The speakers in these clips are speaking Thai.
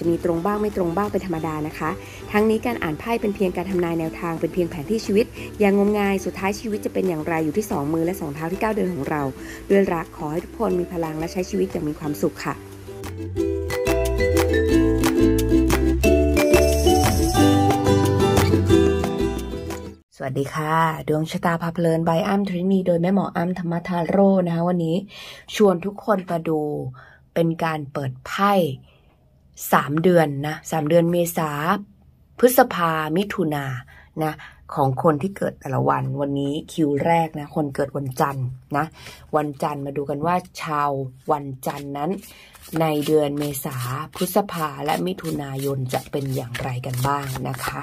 จะมีตรงบ้างไม่ตรงบ้างเป็นธรรมดานะคะ ทั้งนี้การอ่านไพ่เป็นเพียงการทำนายแนวทาง เป็นเพียงแผนที่ชีวิต อย่างงมงายสุดท้ายชีวิตจะเป็นอย่างไรอยู่ที่2มือและ2เท้าที่ก้าวเดินของเราด้วยรัก ขอให้ทุกคนมีพลังและใช้ชีวิตอย่างมีความสุขค่ะ สวัสดีค่ะดวงชะตาพาเพลินใบอ้ำทรินีโดยแม่หมออ้ำธรรมทาโร่นะคะวันนี้ ชวนทุกคนมาดูเป็นการเปิดไพ่สามเดือนนะสามเดือนเมษาพฤษภามิถุนานะของคนที่เกิดแต่ละวัน วันนี้คิวแรกนะ คนเกิดวันจันทร์นะวันจันทร์มาดูกันว่า ชาววันจันทร์นั้นในเดือนเมษาพฤษภาและมิถุนายนจะเป็นอย่างไรกันบ้างนะคะ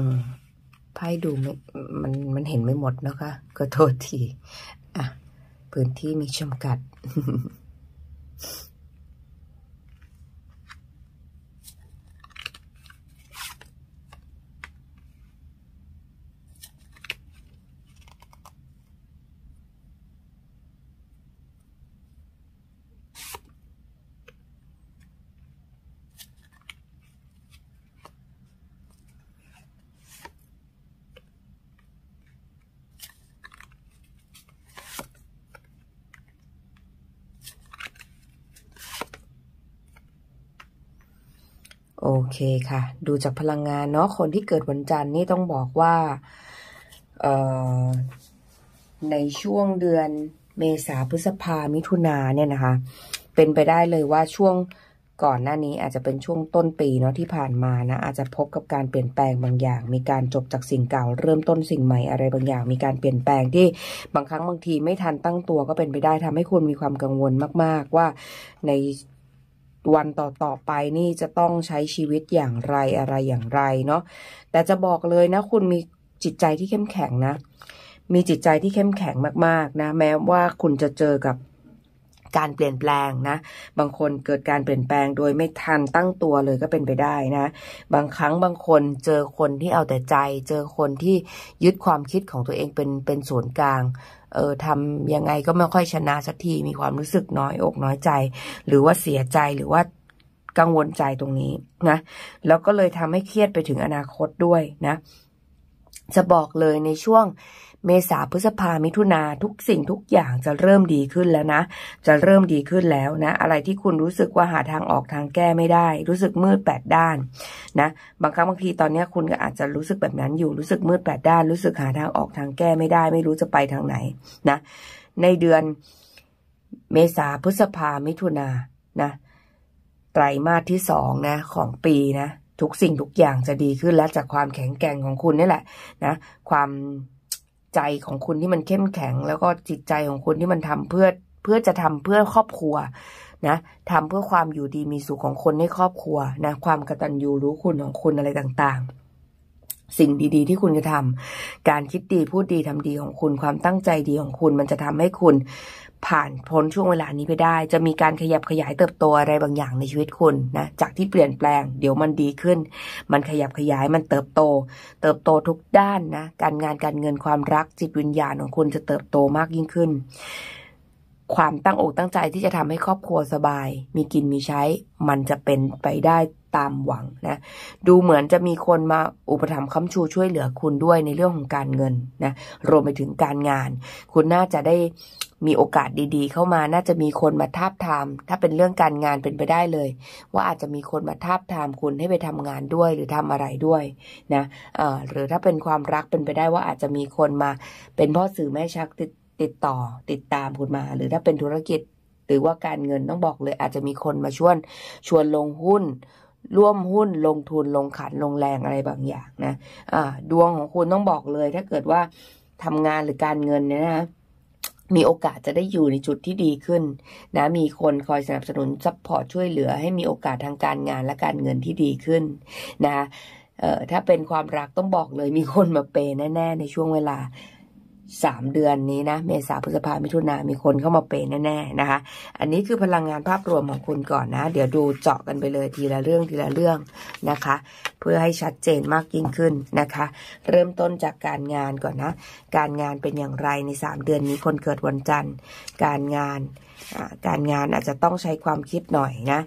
ืมไพ่ดูไม่ มัน มันเห็นไม่หมดนะคะ ก็โทษที อ่ะ พื้นที่มีจำกัดโอเคค่ะ ดูจากพลังงานเนาะคนที่เกิดวันจันทร์นี่ต้องบอกว่าในช่วงเดือนเมษาพฤษภามิถุนาเนี่ยนะคะ เป็นไปได้เลยว่าช่วงก่อนหน้านี้อาจจะเป็นช่วงต้นปีเนาะที่ผ่านมานะอาจจะพบกับการเปลี่ยนแปลงบางอย่าง มีการจบจากสิ่งเก่าเริ่มต้นสิ่งใหม่อะไร บางอย่างมีการเปลี่ยนแปลงที่บางครั้งบางที ไม่ทันตั้งตัวก็เป็นไปได้ทำให้คุณมีความกังวลมาก ๆ ว่าในวันต่อต่อไปนี่จะต้องใช้ชีวิตอย่างไรอะไรอย่างไรเนาะ แต่จะบอกเลยนะ คุณมีจิตใจที่เข้มแข็งนะ มีจิตใจที่เข้มแข็งมาก ๆ นะ แม้ว่าคุณจะเจอกับการเปลี่ยนแปลงนะ บางคนเกิดการเปลี่ยนแปลง โดยไม่ทันตั้งตัวเลยก็เป็นไปได้นะบางครั้งบางคนเจอคนที่เอาแต่ใจ เจอคนที่ยึดความคิดของตัวเองเป็นเป็นศูนย์กลาง เออทำยังไงก็ไม่ค่อยชนะสักทีมีความรู้สึกน้อยอก น้อยใจ หรือว่าเสียใจหรือว่ากังวลใจตรงนี้นะ แล้วก็เลยทำให้เครียดไปถึงอนาคตด้วยนะ จะบอกเลยในช่วงเมษาพฤษภามิถุนาทุกสิ่งทุกอย่างจะเริ่มดีขึ้นแล้วนะ จะเริ่มดีขึ้นแล้วนะ อะไรที่คุณรู้สึกว่าหาทางออกทางแก้ไม่ได้ รู้สึกมืดแปดด้าน นะ บางครั้งบางทีตอนนี้คุณก็อาจจะรู้สึกแบบนั้น อยู่ รู้สึกมืดแปดด้าน รู้สึกหาทางออกทางแก้ไม่ได้ ไม่รู้จะไปทางไหนนะ ในเดือนเมษาพฤษภามิถุนานะ ไตรมาสที่สองนะ ของปีนะ ทุกสิ่งทุกอย่างจะดีขึ้นและจากความแข็งแกร่งของคุณนี่แหละ นะ ความใจของคุณที่มันเข้มแข็ง แล้วก็จิตใจของคุณที่มันทำเพื่อเพื่อจะทำเพื่อครอบครัว นะทำเพื่อความอยู่ดีมีสุขของคนในครอบครัวนะความกตัญญูรู้คุณของคุณอะไรต่าง ๆ สิ่งดีๆที่คุณจะทำ การคิดดีพูดดีทำดีของคุณความตั้งใจดีของคุณมันจะทำให้คุณผ่านพ้นช่วงเวลานี้ไปได้ จะมีการขยับขยายเติบโตอะไรบางอย่างในชีวิตคุณนะจากที่เปลี่ยนแปลง เดี๋ยวมันดีขึ้น มันขยับขยายมันเติบโต เติบโตทุกด้านนะ การงานการเงินความรักจิตวิญญาณของคุณจะเติบโตมากยิ่งขึ้น ความตั้งอกตั้งใจที่จะทำให้ครอบครัวสบาย มีกินมีใช้มันจะเป็นไปได้ตามหวังนะดูเหมือนจะมีคนมาอุปถัมภ์ค้ำชูช่วยเหลือคุณด้วยในเรื่องของการเงินนะรวมไปถึงการงาน คุณน่าจะได้มีโอกาสดี ๆ เข้ามาน่าจะมีคนมาทาบทามถ้าเป็นเรื่องการงานเป็นไปได้เลยว่าอาจจะมีคนมาทาบทามคุณให้ไปทำงานด้วยหรือทำอะไรด้วยนะเอ่อหรือถ้าเป็นความรักเป็นไปได้ว่าอาจจะมีคนมา เป็นพ่อสื่อแม่ชักติดติดต่อ ติดตามคุณมา หรือถ้าเป็นธุรกิจหรือว่าการเงินต้องบอกเลย อาจจะมีคนมาชวนชวนลงหุ้นร่วมหุ้นลงทุนลงขันลงแรงอะไรบางอย่างนะะดวงของคุณต้องบอกเลย ถ้าเกิดว่าทำงานหรือการเงินเนี่ยนะ มีโอกาสจะได้อยู่ในจุดที่ดีขึ้น นะ มีคนคอยสนับสนุนซัพพอร์ตช่วยเหลือ ให้มีโอกาสทางการงานและการเงินที่ดีขึ้น นะ เออถ้าเป็นความรักต้องบอกเลย มีคนมาเปแน่ๆในช่วงเวลาสามเดือนนี้นะ เมษาพฤษภามิถุนามีคนเข้ามาเปย์แน่ ๆ นะคะ อันนี้คือพลังงานภาพรวมของคุณก่อนนะ เดี๋ยวดูเจาะกันไปเลยทีละเรื่องทีละเรื่องนะคะ เพื่อให้ชัดเจนมากยิ่งขึ้นนะคะ เริ่มต้นจากการงานก่อนนะ การงานเป็นอย่างไรในสามเดือนนี้คนเกิดวันจันทร์ การงาน การงานอาจจะต้องใช้ความคิดหน่อยนะ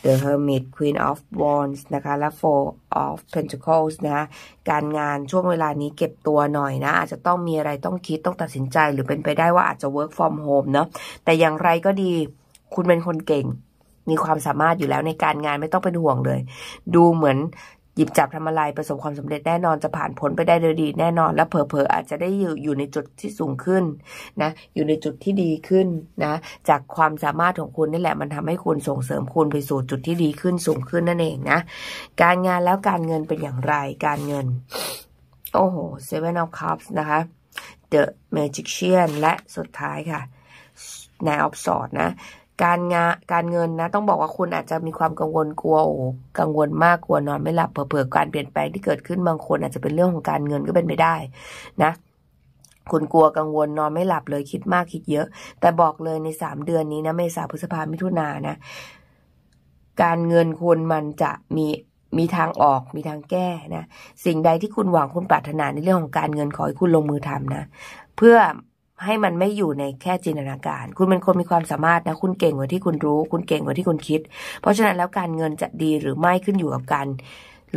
The Hermit Queen of Wands นะคะ และ Four of Pentacles นะคะการงานช่วงเวลานี้เก็บตัวหน่อยนะ อาจจะต้องมีอะไรต้องคิดต้องตัดสินใจ หรือเป็นไปได้ว่าอาจจะ work from home เนาะแต่อย่างไรก็ดี คุณเป็นคนเก่ง มีความสามารถอยู่แล้วในการงานไม่ต้องเป็นห่วงเลย ดูเหมือนหยิบจับทำอะไรประสบความสำเร็จแน่นอนจะผ่านผลไปได้โดยดีแน่นอน และเผลอๆ อาจจะได้อยู่อยู่ในจุดที่สูงขึ้น นะ อยู่ในจุดที่ดีขึ้นนะ จากความสามารถของคุณนี่แหละ มันทำให้คุณส่งเสริมคุณไปสู่จุดที่ดีขึ้นสูงขึ้นนั่นเองนะ การงานแล้วการเงินเป็นอย่างไร การเงิน โอ้โหเว่นอ n o คัพส์นะคะเะแมจิกเชียนและสุดท้ายค่ะนายออฟสอดนะการงานการเงินนะ ต้องบอกว่าคุณอาจจะมีความกังวลกลัวโอ้กังวลมากกลัวนอน ไม่หลับเผล่ๆการเปลี่ยนแปลงที่เกิดขึ้นบางคนอาจจะเป็นเรื่องของการเงินก็เป็นไปได้ นะ คุณกลัวกังวลนอนไม่หลับเลยคิดมากคิดเยอะ แต่บอกเลยในสามเดือนนี้นะเมษาพฤษภามิถุนานะ การเงินคุณมันจะมีมีทางออกมีทางแก้นะ สิ่งใดที่คุณหวังคุณปรารถนาในเรื่องของการเงินขอให้คุณลงมือทำนะเพื่อให้มันไม่อยู่ในแค่จินตนาการ คุณเป็นคนมีความสามารถนะ คุณเก่งกว่าที่คุณรู้ คุณเก่งกว่าที่คุณคิด เพราะฉะนั้นแล้วการเงินจะดีหรือไม่ขึ้นอยู่กับการ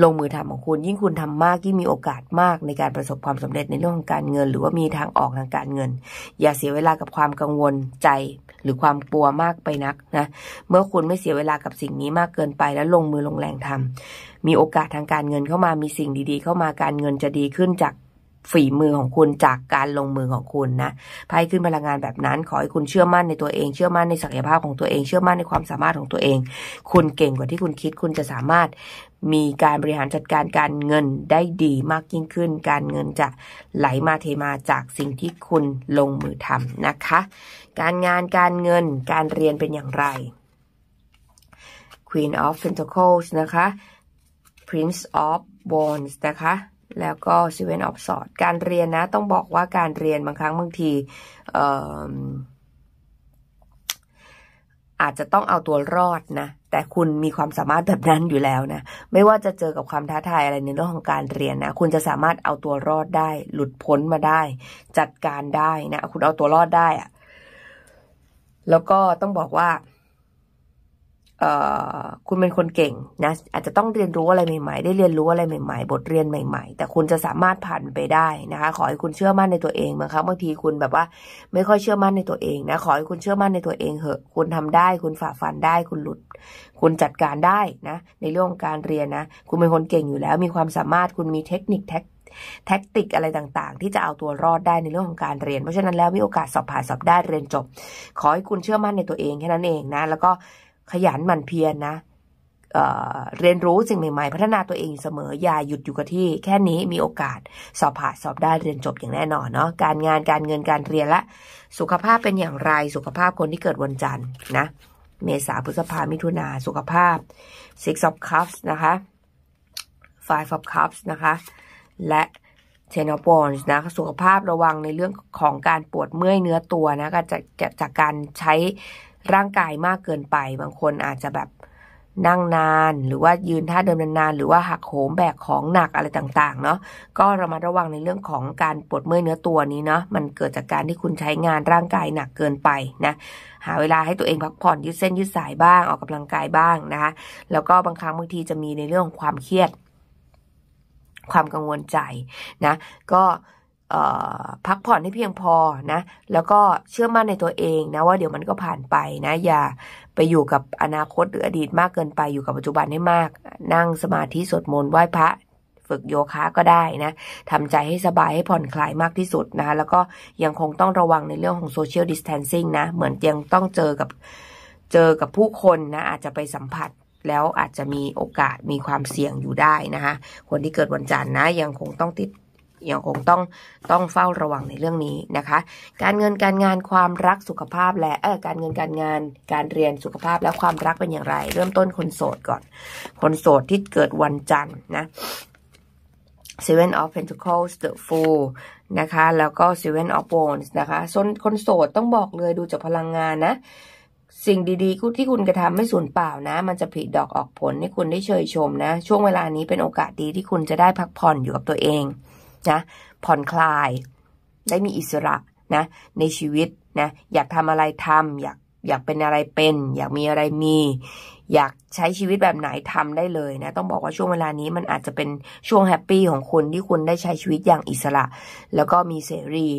ลงมือทำของคุณ ยิ่งคุณทำมากยิ่งมีโอกาสมากในการประสบความสำเร็จในเรื่องของการเงิน หรือว่ามีทางออกทางการเงิน อย่าเสียเวลากับความกังวลใจหรือความกลัวมากไปนักนะ เมื่อคุณไม่เสียเวลากับสิ่งนี้มากเกินไปแล้วลงมือลงแรงทำ มีโอกาสทางการเงินเข้ามามีสิ่งดี ๆ เข้ามาการเงินจะดีขึ้นจากฝีมือของคุณจากการลงมือของคุณนะไพ่ขึ้นพลังงานแบบนั้น ขอให้คุณเชื่อมั่นในตัวเอง เชื่อมั่นในศักยภาพของตัวเอง เชื่อมั่นในความสามารถของตัวเอง คุณเก่งกว่าที่คุณคิด คุณจะสามารถมีการบริหารจัดการการเงินได้ดีมากยิ่งขึ้น การเงินจะไหลมาเทมาจากสิ่งที่คุณลงมือทำนะคะ การงาน การเงิน การเรียนเป็นอย่างไร Queen of Pentacles นะคะ Prince of Wands นะคะแล้วก็ Seven of Swords การเรียนนะต้องบอกว่าการเรียนบางครั้งบางทีอาจจะต้องเอาตัวรอดนะแต่คุณมีความสามารถแบบนั้นอยู่แล้วนะ ไม่ว่าจะเจอกับความท้าทายอะไรในเรื่องของการเรียนนะคุณจะสามารถเอาตัวรอดได้ หลุดพ้นมาได้ จัดการได้นะคุณเอาตัวรอดได้อะแล้วก็ต้องบอกว่าคุณเป็นคนเก่งนะอาจจะต้องเรียนรู้อะไรใหม่ๆ ได้เรียนรู้อะไรใหม่ ๆ บทเรียนใหม่ ๆ แต่คุณจะสามารถผ่านไปได้นะคะ ขอให้คุณเชื่อมั่นในตัวเองนะคะบางทีคุณแบบว่า ไม่ค่อยเชื่อมั่นในตัวเองนะขอให้คุณเชื่อมั่นในตัวเองเหอะคุณทำได้คุณฝ่าฟันได้คุณหลุด คุณจัดการได้นะ ในเรื่องของการเรียนนะคุณเป็นคนเก่งอยู่แล้ว มีความสามารถคุณมีเทคนิคแท็กแท็กติกอะไรต่าง ๆ ที่จะเอาตัวรอดได้ในเรื่องของการเรียนเพราะฉะนั้นแล้วมีโอกาสสอบผ่าน สอบได้เรียนจบ ขอให้คุณเชื่อมั่นในตัวเองแค่นั้นเองนะแล้วก็ขยันหมั่นเพียรนนะเเรียนรู้สิ่งใหม่ๆ พัฒนาตัวเองเสมอ อย่าหยุดอยู่กับที่แค่นี้มีโอกาสสอบผ่านสอบได้ เรียนจบอย่างแน่นอนเนาะ การงานการเงินการเรียนและ สุขภาพเป็นอย่างไร สุขภาพคนที่เกิดวันจันทร์นะ เมษาพฤษภา มิถุนา สุขภาพ six of cups นะคะ five of cups นะคะ และ ten of wands นะ สุขภาพระวังในเรื่องของการปวดเมื่อยเนื้อตัวนะก็จะจากการใช้ร่างกายมากเกินไป บางคนอาจจะแบบนั่งนาน หรือว่ายืนท่าเดิมนานๆหรือว่าหักโหมแบกของหนักอะไรต่างๆเนาะก็ระมัดระวังในเรื่องของการปวดเมื่อยเนื้อตัวนี้เนาะมันเกิดจากการที่คุณใช้งานร่างกายหนักเกินไปนะหาเวลาให้ตัวเองพักผ่อนยืดเส้นยืดสายบ้างออกกำลังกายบ้างนะคะแล้วก็บางครั้งบางทีจะมีในเรื่องของความเครียด ความกังวลใจนะ ก็พักผ่อนให้เพียงพอนะ แล้วก็เชื่อมั่นในตัวเองนะ ว่าเดี๋ยวมันก็ผ่านไปนะ อย่าไปอยู่กับอนาคตหรืออดีตมากเกินไป อยู่กับปัจจุบันให้มาก นั่งสมาธิสวดมนต์ไหว้พระ ฝึกโยคะก็ได้นะ ทำใจให้สบายให้ผ่อนคลายมากที่สุดนะแล้วก็ยังคงต้องระวังในเรื่องของโซเชียลดิสเทนซิ่งนะ เหมือนยังต้องเจอกับเจอกับผู้คนนะ อาจจะไปสัมผัส แล้วอาจจะมีโอกาสมีความเสี่ยงอยู่ได้นะคะ คนที่เกิดวันจันทร์นะ ยังคงต้องติดยังคงต้องต้องเฝ้าระวังในเรื่องนี้นะคะ การเงินการงานความรักสุขภาพและเออการเงินการงานการเรียนสุขภาพและความรักเป็นอย่างไร เริ่มต้นคนโสดก่อนคนโสดที่เกิดวันจันทร์นะ Seven of Pentacles The Fool นะคะแล้วก็ Seven of Wands นะคะนคนโสดต้องบอกเลยดูจากพลังงานนะ สิ่งดีๆที่คุณกระทำไม่สูญเปล่านะ มันจะผลิดอกออกผลให้คุณได้เชยชมนะช่วงเวลานี้เป็นโอกาสดีที่คุณจะได้พักผ่อนอยู่กับตัวเองนะผ่อนคลายได้มีอิสระนะในชีวิตนะอยากทำอะไรทำอยากอยากเป็นอะไรเป็น อยากมีอะไรมี อยากใช้ชีวิตแบบไหนทำได้เลยนะต้องบอกว่าช่วงเวลานี้มันอาจจะเป็นช่วงแฮปปี้ของคุณที่คุณได้ใช้ชีวิตอย่างอิสระ แล้วก็มีเสรี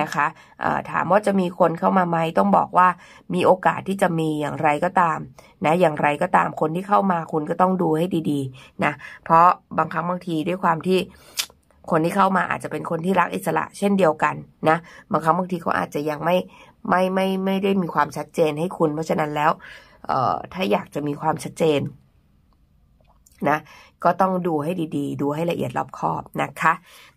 นะคะถามว่าจะมีคนเข้ามาไหมต้องบอกว่ามีโอกาสที่จะมีอย่างไรก็ตามนะอย่างไรก็ตามคนที่เข้ามาคุณก็ต้องดูให้ดีๆนะเพราะบางครั้งบางทีด้วยความที่คนที่เข้ามาอาจจะเป็นคนที่รักอิสระเช่นเดียวกันนะบางครั้งบางทีเขาอาจจะยังไม่ไม่ไม่ไม่ได้มีความชัดเจนให้คุณเพราะฉะนั้นแล้วเอ่อถ้าอยากจะมีความชัดเจนนะ ก็ต้องดูให้ดีๆ ดูให้ละเอียดรอบคอบนะคะ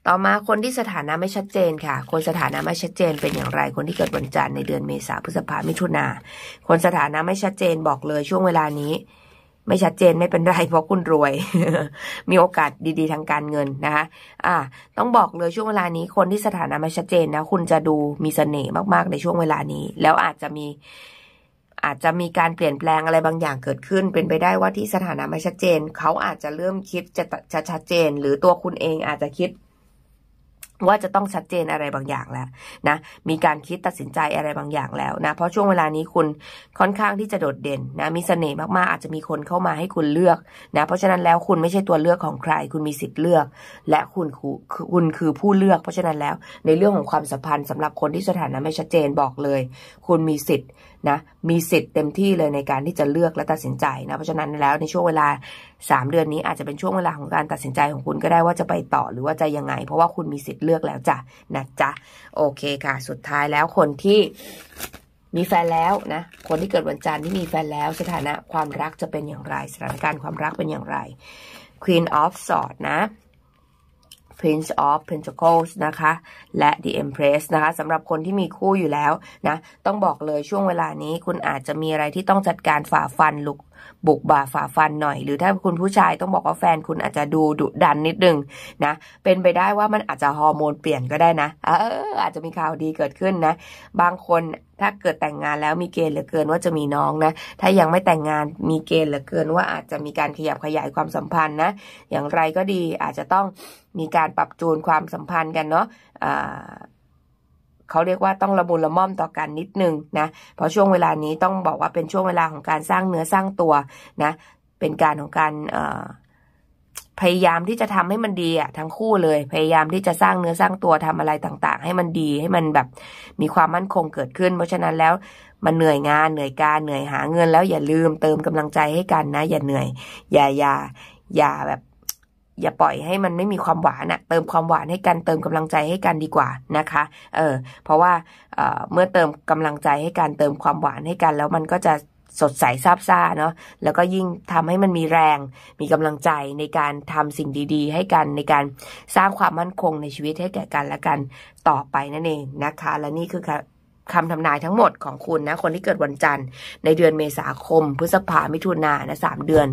ต่อมาคนที่สถานะไม่ชัดเจนค่ะ คนสถานะไม่ชัดเจนเป็นอย่างไร คนที่เกิดวันจันทร์ในเดือนเมษาพฤษภามิถุนาคนสถานะไม่ชัดเจนบอกเลยช่วงเวลานี้ไม่ชัดเจนไม่เป็นไรเพราะคุณรวย มีโอกาสดี ๆ ทางการเงินนะคะอ่า ต้องบอกเลยช่วงเวลานี้ คนที่สถานะไม่ชัดเจนนะคุณจะดูมีเสน่ห์มากๆในช่วงเวลานี้ แล้วอาจจะมี อาจจะมีการเปลี่ยนแปลงอะไรบางอย่างเกิดขึ้น เป็นไปได้ว่าที่สถานะไม่ชัดเจนเขาอาจจะเริ่มคิดจะจะชัดเจน หรือตัวคุณเองอาจจะคิดว่าจะต้องชัดเจนอะไรบางอย่างแล้วนะมีการคิดตัดสินใจอะไรบางอย่างแล้วนะเพราะช่วงเวลานี้คุณค่อนข้างที่จะโดดเด่นนะมีเสน่ห์มากๆอาจจะมีคนเข้ามาให้คุณเลือกนะเพราะฉะนั้นแล้วคุณไม่ใช่ตัวเลือกของใคร คุณมีสิทธิ์เลือก และคุณคุณคือผู้เลือก เพราะฉะนั้นแล้ว ในเรื่องของความสัมพันธ์ สำหรับคนที่สถานะไม่ชัดเจนบอกเลย คุณมีสิทธิ์นะมีสิทธิ์เต็มที่เลยในการที่จะเลือกและตัดสินใจนะ เพราะฉะนั้นแล้วในช่วงเวลา3เดือนนี้ อาจจะเป็นช่วงเวลาของการตัดสินใจของคุณก็ได้ว่าจะไปต่อหรือว่าจะยังไง เพราะว่าคุณมีสิทธิ์เลือกแล้วจ้ะนะจ๊ะโอเคค่ะสุดท้ายแล้วคนที่มีแฟนแล้วนะคนที่เกิดวันจันทร์ที่มีแฟนแล้วสถานะความรักจะเป็นอย่างไร สถานการณ์ความรักเป็นอย่างไร Queen of Swords นะ Prince of Pentacles นะคะ และ The Empress นะคะ สำหรับคนที่มีคู่อยู่แล้วนะ ต้องบอกเลยช่วงเวลานี้คุณอาจจะมีอะไรที่ต้องจัดการฝ่าฟันลุกบุกบ่าฝ่าฟันหน่อย หรือถ้าคุณผู้ชายต้องบอกว่าแฟนคุณอาจจะดูดุดันนิดนึงนะเป็นไปได้ว่ามันอาจจะฮอร์โมนเปลี่ยนก็ได้นะ เอออาจจะมีข่าวดีเกิดขึ้นนะ บางคนถ้าเกิดแต่งงานแล้วมีเกณฑ์เหลือเกินว่าจะมีน้องนะถ้ายังไม่แต่งงานมีเกณฑ์เหลือเกินว่าอาจจะมีการขยับขยายความสัมพันธ์นะอย่างไรก็ดีอาจจะต้องมีการปรับจูนความสัมพันธ์กันเนาะะเขาเรียกว่า ต้องระมุนละม่อมต่อกันนิดนึงนะเพราะช่วงเวลานี้ต้องบอกว่าเป็นช่วงเวลาของการสร้างเนื้อสร้างตัวนะ เป็นการของการพยายามที่จะทำให้มันดีอะทั้งคู่เลย พยายามที่จะสร้างเนื้อสร้างตัวทำอะไรต่าง ๆ ให้มันดีให้มันแบบมีความมั่นคงเกิดขึ้น เพราะฉะนั้นแล้วมันเหนื่อยงานเหนื่อยการเหนื่อยหาเงินแล้วอย่าลืม เติมกำลังใจให้กันนะ อย่าเหนื่อย อย่าอย่าอย่าแบบอย่าปล่อยให้มันไม่มีความหวานอะเติมความหวานให้กัน เติมกำลังใจให้กันดีกว่านะคะ เออ เพราะว่า เออเมื่อเติมกำลังใจให้กันเติมความหวานให้กัน แล้วมันก็จะสดใสซาบซ่าเนาะ แล้วก็ยิ่งทำให้มันมีแรง มีกำลังใจในการทำสิ่งดีๆ ให้กัน ในการสร้างความมั่นคงในชีวิตให้แก่กันและกันต่อไปนั่นเองนะคะ และนี่คือคำทำนายทั้งหมดของคุณนะคนที่เกิดวันจันทร์ในเดือนเมษาคมพฤษภา มิถุนานะสามเดือน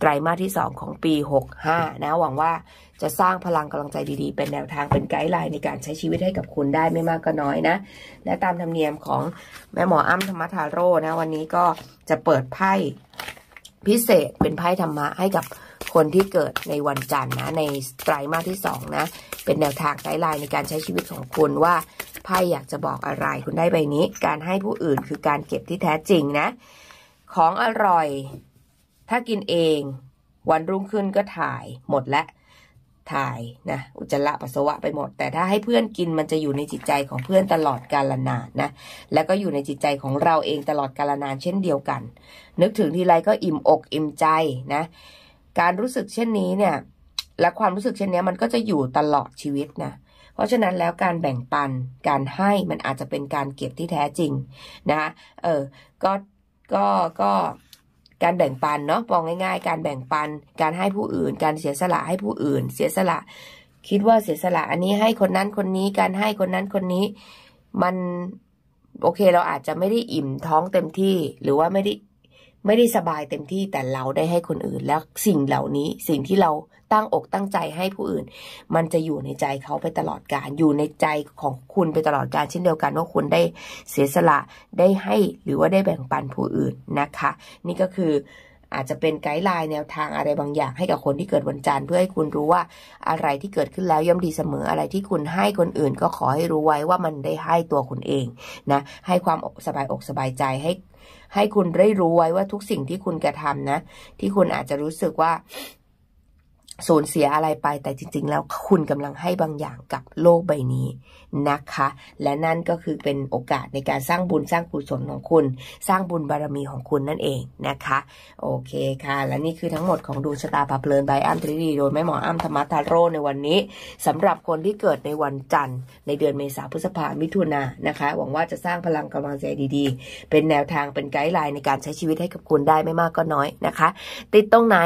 ไตรมาสที่สองของปีหหก้านะหวังว่าจะสร้างพลังกำลังใจดีๆ เป็นแนวทางเป็นไกด์ไลน์ในการใช้ชีวิตให้กับคุณได้ไม่มากก็น้อยนะ และตามธรรมเนียมของแม่หมออ้ำธรรมทาโร่นะ วันนี้ก็จะเปิดไพ่พิเศษเป็นไพ่ธรรมะให้กับคนที่เกิดในวันจันทร์นะในไตรมาสที่2นะ เป็นแนวทางไกด์ไลน์ในการใช้ชีวิตของคุณว่าไพ่อยากจะบอกอะไรคุณได้ใบนี้การให้ผู้อื่นคือการเก็บที่แท้จริงนะ ของอร่อยถ้ากินเองวันรุ่งขึ้นก็ถ่ายหมดและถ่ายนะอุจจาระปัสสาวะไปหมด แต่ถ้าให้เพื่อนกินมันจะอยู่ในจิตใจของเพื่อนตลอดกาลนานนะ แล้วก็อยู่ในจิตใจของเราเองตลอดกาลนานเช่นเดียวกัน นึกถึงทีไรก็อิ่มอกอิ่มใจนะการรู้สึกเช่นนี้เนี่ย และความรู้สึกเช่นนี้มันก็จะอยู่ตลอดชีวิตนะ เพราะฉะนั้นแล้วการแบ่งปัน การให้มันอาจจะเป็นการเก็บที่แท้จริงนะ เออ ก็ ก็ ก็ การแบ่งปันเนาะมองง่ายๆ การแบ่งปัน การให้ผู้อื่น การเสียสละให้ผู้อื่น เสียสละ คิดว่าเสียสละ อันนี้ให้คนนั้นคนนี้ การให้คนนั้นคนนี้ มัน โอเค เราอาจจะไม่ได้อิ่มท้องเต็มที่ หรือว่าไม่ได้ไม่ได้สบายเต็มที่แต่เราได้ให้คนอื่น แล้วสิ่งเหล่านี้สิ่งที่เราตั้งอกตั้งใจให้ผู้อื่น มันจะอยู่ในใจเขาไปตลอดกาลอยู่ในใจของคุณไปตลอดกาลเช่นเดียวกันว่าคุณได้เสียสละได้ให้หรือว่าได้แบ่งปันผู้อื่นนะคะ นี่ก็คืออาจจะเป็นไกด์ไลน์แนวทางอะไรบางอย่าง ให้กับคนที่เกิดวันจันทร์เพื่อให้คุณรู้ว่าอะไรที่เกิดขึ้นแล้วย่อมดีเสมออะไรที่คุณให้คนอื่นก็ขอให้รู้ไว้ว่ามันได้ให้ตัวคุณเองนะ ให้ความสบายอกสบายใจให้ ให้คุณได้รู้ไว้ว่าทุกสิ่งที่คุณกระทำนะ ที่คุณอาจจะรู้สึกว่าสูญเสียอะไรไป แต่จริง ๆ แล้วคุณกำลังให้บางอย่างกับโลกใบนี้นะคะ และนั่นก็คือเป็นโอกาสในการสร้างบุญสร้างกุศลของคุณ สร้างบุญบารมีของคุณนั่นเองนะคะ โอเคค่ะ และนี่คือทั้งหมดของดวงชะตาพาเพลินใบอ้ามตรีดีโดยแม่หมออ้ามธรรมทาโร่ในวันนี้สำหรับคนที่เกิดในวันจันทร์ ในเดือนเมษาพฤษภามิถุนานะคะหวังว่าจะสร้างพลังกำลังใจดีๆ เป็นแนวทางเป็นไกด์ไลน์ในการใช้ชีวิตให้กับคุณได้ไม่มากก็น้อยนะคะ ติดตรงไหน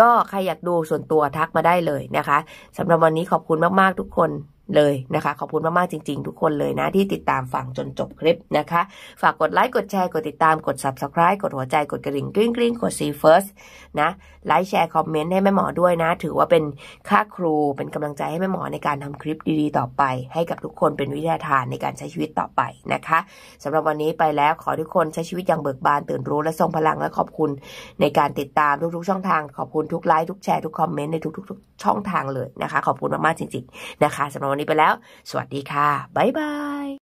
ก็ใครอยากดูส่วนตัวทักมาได้เลยนะคะ สำหรับวันนี้ขอบคุณมาก ๆ ทุกคนเลยนะคะ ขอบคุณมาก ๆ จริง ๆ ทุกคนเลยนะ ที่ติดตามฟังจนจบคลิปนะคะ ฝากกดไลค์กดแชร์กดติดตามกด subscribe กดหัวใจกดกระดิ่งกริ้งกริ้งกด see first นะไลค์ แชร์ คอมเมนต์ให้แม่หมอด้วยนะถือว่าเป็นค่าครูเป็นกำลังใจให้แม่หมอในการทำคลิปดีๆ ต่อไป ให้กับทุกคนเป็นวิทยาทานในการใช้ชีวิตต่อไปนะคะ สำหรับวันนี้ไปแล้วขอทุกคนใช้ชีวิตอย่างเบิกบานตื่นรู้ และทรงพลังและขอบคุณในการติดตามทุกๆช่องทางขอบคุณทุกไลค์ทุกแชร์ทุกคอมเมนต์ในทุกๆช่องทางเลยนะคะขอบคุณมากๆจริงๆนะคะสำหรับนี้ไปแล้ว สวัสดีค่ะ บ๊าย บาย